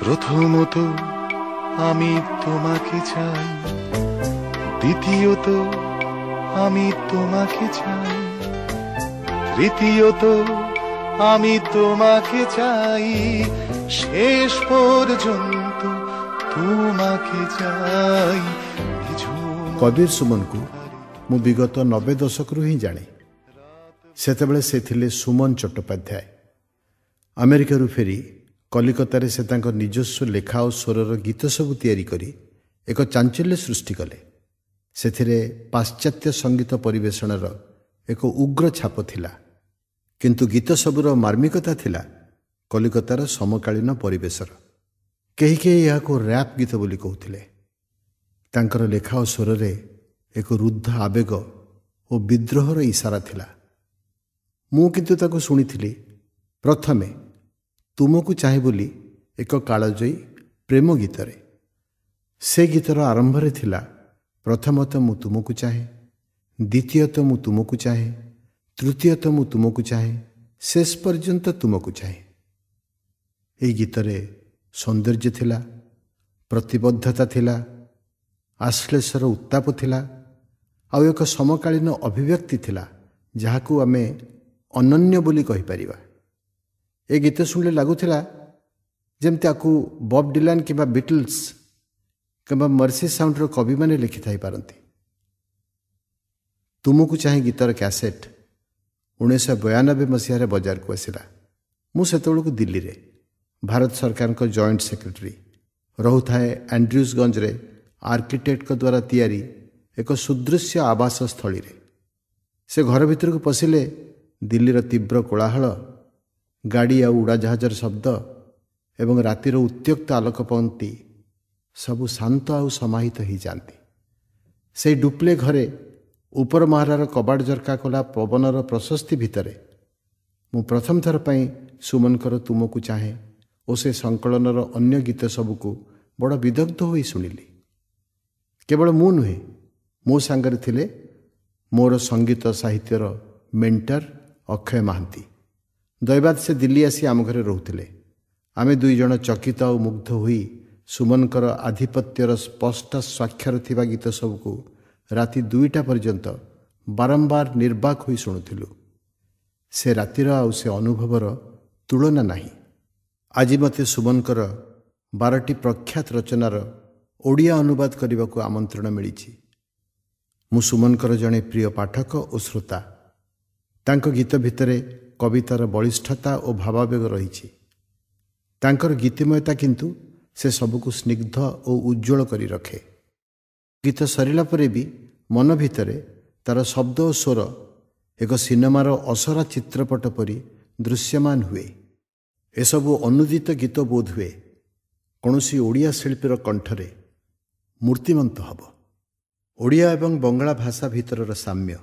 প্রথমত আমি তোমাকে চাই দ্বিতীয়ত আমি তোমাকে চাই তৃতীয়ত আমি তোমাকে চাই শেষ পর্যন্ত তোমাকে চাই কবির সুমনকু মু বিগত নবে দশকরু হি জানে ସେତେବେଳେ সে সুমন চট্টোপাধ্যায় ଚଟ୍ଟୋପାଧ୍ୟାୟ ফেরি କଲିକତାରେ ସେ ତାଙ୍କ ନିଜସ୍ୱ ଲେଖା ଓ ସ୍ୱରର ଗୀତ ସବୁ ତିଆରି କରି ଏକ ଚାଞ୍ଚଲ୍ୟ ସୃଷ୍ଟି କଲେ ସେଥିରେ ପାଶ୍ଚାତ୍ୟ ସଙ୍ଗୀତ ପରିବେଷଣର ଏକ ଉଗ୍ର ଛାପ ଥିଲା କିନ୍ତୁ ଗୀତ ସବୁର ମାର୍ମିକତା ଥିଲା କଲିକତାର ସମକାଳୀନ ପରିବେଶର କେହି କେହି ଏହାକୁ ରାପ୍ ଗୀତ ବୋଲି କହୁଥିଲେ ତାଙ୍କର ଲେଖା ଓ ସ୍ୱରରେ ଏକ ରୁଦ୍ଧ ଆବେଗ ଓ ବିଦ୍ରୋହର ଇସାରା ଥିଲା ମୁଁ କିନ୍ତୁ ତାକୁ ଶୁଣିଥିଲି ପ୍ରଥମେ ତୁମକୁ ଚାହେଁ ବୋଲି ଏକ କାଳଜୟୀ ପ୍ରେମ ଗୀତରେ ସେ ଗୀତର ଆରମ୍ଭରେ ଥିଲା ପ୍ରଥମତଃ ମୁଁ ତୁମକୁ ଚାହେଁ ଦ୍ୱିତୀୟତଃ ମୁଁ ତୁମକୁ ଚାହେଁ ତୃତୀୟତଃ ମୁଁ ତୁମକୁ ଚାହେଁ ଶେଷ ପର୍ଯ୍ୟନ୍ତ ତୁମକୁ ଚାହେଁ ଏହି ଗୀତରେ ସୌନ୍ଦର୍ଯ୍ୟ ଥିଲା ପ୍ରତିବଦ୍ଧତା ଥିଲା ଆଶ୍ଳେଷର ଉତ୍ତାପ ଥିଲା ଆଉ ଏକ ସମକାଳୀନ ଅଭିବ୍ୟକ୍ତି ଥିଲା ଯାହାକୁ ଆମେ ଅନନ୍ୟ ବୋଲି କହିପାରିବା ଏ ଗୀତ ଶୁଣିଲେ ଲାଗୁଥିଲା ଯେମିତି ଆକୁ ବବ୍ ଡିଲାନ୍ କିମ୍ବା ବିଟଲ୍ସ କିମ୍ବା ମର୍ସି ସାଉଣ୍ଡର କବିମାନେ ଲେଖିଥାଇପାରନ୍ତି ତୁମକୁ ଚାହେଁ ଗୀତର କ୍ୟାସେଟ୍ ଉଣେଇଶହ ବୟାନବେ ମସିହାରେ ବଜାରକୁ ଆସିଲା ମୁଁ ସେତେବେଳକୁ ଦିଲ୍ଲୀରେ ଭାରତ ସରକାରଙ୍କ ଜଏଣ୍ଟ ସେକ୍ରେଟେରୀ ରହୁଥାଏ ଆଣ୍ଡ୍ରିୟୁଜଗଞ୍ଜରେ ଆର୍କିଟେକ୍ଟଙ୍କ ଦ୍ୱାରା ତିଆରି ଏକ ସୁଦୃଶ୍ୟ ଆବାସସ୍ଥଳୀରେ ସେ ଘର ଭିତରକୁ ପଶିଲେ ଦିଲ୍ଲୀର ତୀବ୍ର କୋଳାହଳ ଗାଡ଼ି ଆଉ ଉଡ଼ାଜାହାଜର ଶବ୍ଦ ଏବଂ ରାତିର ଉତ୍ତ୍ୟକ୍ତ ଆଲୋକପନ୍ତି ସବୁ ଶାନ୍ତ ଆଉ ସମାହିତ ହୋଇଯାଆନ୍ତି ସେହି ଡୁପ୍ଲେ ଘରେ ଉପର ମହାରାର କବାଡ଼ ଝରକା କଲା ପବନର ପ୍ରଶସ୍ତି ଭିତରେ ମୁଁ ପ୍ରଥମ ଥର ପାଇଁ ସୁମନଙ୍କର ତୁମକୁ ଚାହେଁ ଓ ସେ ସଂକଳନର ଅନ୍ୟ ଗୀତ ସବୁକୁ ବଡ଼ ବିଦଗ୍ଧ ହୋଇ ଶୁଣିଲି କେବଳ ମୁଁ ନୁହେଁ ମୋ ସାଙ୍ଗରେ ଥିଲେ ମୋର ସଙ୍ଗୀତ ସାହିତ୍ୟର ମେଣ୍ଟର ଅକ୍ଷୟ ମହାନ୍ତି ଦୈବାତ ସେ ଦିଲ୍ଲୀ ଆସି ଆମ ଘରେ ରହୁଥିଲେ ଆମେ ଦୁଇଜଣ ଚକିତ ଆଉ ମୁଗ୍ଧ ହୋଇ ସୁମନଙ୍କର ଆଧିପତ୍ୟର ସ୍ପଷ୍ଟ ସ୍ୱାକ୍ଷର ଥିବା ଗୀତ ସବୁକୁ ରାତି ଦୁଇଟା ପର୍ଯ୍ୟନ୍ତ ବାରମ୍ବାର ନିର୍ବାକ ହୋଇ ଶୁଣୁଥିଲୁ ସେ ରାତିର ଆଉ ସେ ଅନୁଭବର ତୁଳନା ନାହିଁ ଆଜି ମୋତେ ସୁମନଙ୍କର ବାରଟି ପ୍ରଖ୍ୟାତ ରଚନାର ଓଡ଼ିଆ ଅନୁବାଦ କରିବାକୁ ଆମନ୍ତ୍ରଣ ମିଳିଛି ମୁଁ ସୁମନଙ୍କର ଜଣେ ପ୍ରିୟ ପାଠକ ଓ ଶ୍ରୋତା ତାଙ୍କ ଗୀତ ଭିତରେ କବିତାର ବଳିଷ୍ଠତା ଓ ଭାବାବେଗ ରହିଛି ତାଙ୍କର ଗୀତିମୟତା କିନ୍ତୁ ସେ ସବୁକୁ ସ୍ନିଗ୍ଧ ଓ ଉଜ୍ଜଳ କରି ରଖେ ଗୀତ ସରିଲା ପରେ ବି ମନ ଭିତରେ ତା'ର ଶବ୍ଦ ଓ ସ୍ୱର ଏକ ସିନେମାର ଅସରା ଚିତ୍ରପଟ ପରି ଦୃଶ୍ୟମାନ ହୁଏ ଏସବୁ ଅନୁଦିତ ଗୀତ ବୋଧ ହୁଏ କୌଣସି ଓଡ଼ିଆ ଶିଳ୍ପୀର କଣ୍ଠରେ ମୂର୍ତ୍ତିମନ୍ତ ହେବ ଓଡ଼ିଆ ଏବଂ ବଙ୍ଗଳା ଭାଷା ଭିତରର ସାମ୍ୟ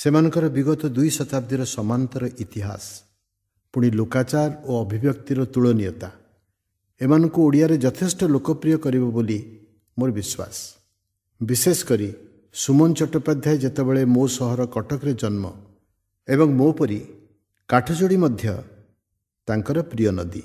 ସେମାନଙ୍କର ବିଗତ ଦୁଇ ଶତାବ୍ଦୀର ସମାନ୍ତର ଇତିହାସ ପୁଣି ଲୋକାଚାର ଓ ଅଭିବ୍ୟକ୍ତିର ତୁଳନୀୟତା ଏମାନଙ୍କୁ ଓଡ଼ିଆରେ ଯଥେଷ୍ଟ ଲୋକପ୍ରିୟ କରିବ ବୋଲି ମୋର ବିଶ୍ୱାସ ବିଶେଷ କରି ସୁମନ ଚଟ୍ଟୋପାଧ୍ୟାୟ ଯେତେବେଳେ ମୋ ସହର କଟକରେ ଜନ୍ମ ଏବଂ ମୋ ପରି କାଠଯୋଡ଼ି ମଧ୍ୟ ତାଙ୍କର ପ୍ରିୟ ନଦୀ